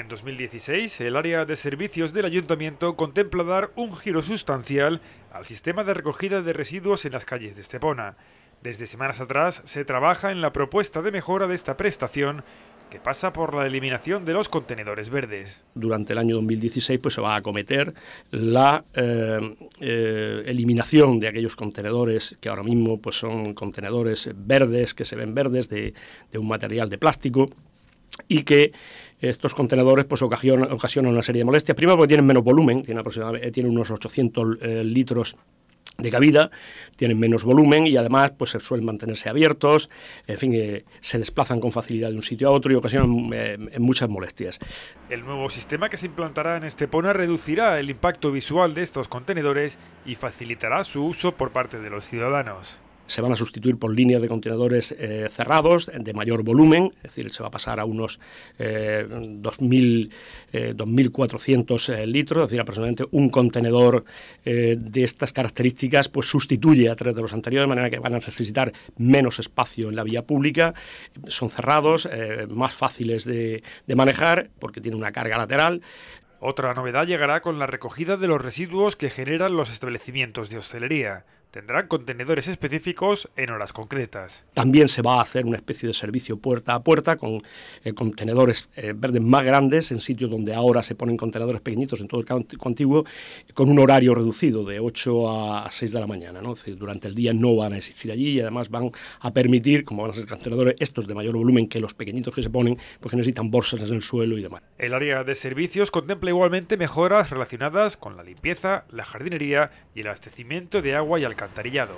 En 2016, el área de servicios del ayuntamiento contempla dar un giro sustancial al sistema de recogida de residuos en las calles de Estepona. Desde semanas atrás se trabaja en la propuesta de mejora de esta prestación que pasa por la eliminación de los contenedores verdes. Durante el año 2016 pues, se va a acometer la eh, eh, eliminación de aquellos contenedores que ahora mismo pues, son contenedores verdes, que se ven verdes, de, de un material de plástico y que estos contenedores pues ocasionan, una serie de molestias. Primero porque tienen menos volumen, eh, tienen, unos 800 eh, litros de cabida, tienen menos volumen y además pues suelen mantenerse abiertos, en fin, eh, se desplazan con facilidad de un sitio a otro y ocasionan muchas molestias. El nuevo sistema que se implantará en Estepona reducirá el impacto visual de estos contenedores y facilitará su uso por parte de los ciudadanos se van a sustituir por líneas de contenedores eh, cerrados de mayor volumen, es decir, se va a pasar a unos 2.400 eh, eh, litros, es decir, aproximadamente un contenedor de estas características pues sustituye a tres de los anteriores, de manera que van a necesitar menos espacio en la vía pública, son cerrados, más fáciles de, de manejar porque tienen una carga lateral, otra novedad llegará con la recogida de los residuos que generan los establecimientos de hostelería tendrán contenedores específicos en horas concretas. También se va a hacer una especie de servicio puerta a puerta con eh, contenedores eh, verdes más grandes en sitios donde ahora se ponen contenedores pequeñitos en todo el contiguo con un horario reducido de 8 a 6 de la mañana. durante el día no van a existir allí y además van a permitir, como van a ser contenedores estos de mayor volumen que los pequeñitos que se ponen, porque necesitan bolsas en el suelo y demás. El área de servicios contempla igualmente mejoras relacionadas con la limpieza, la jardinería y el abastecimiento de agua y alcance Cantarillado.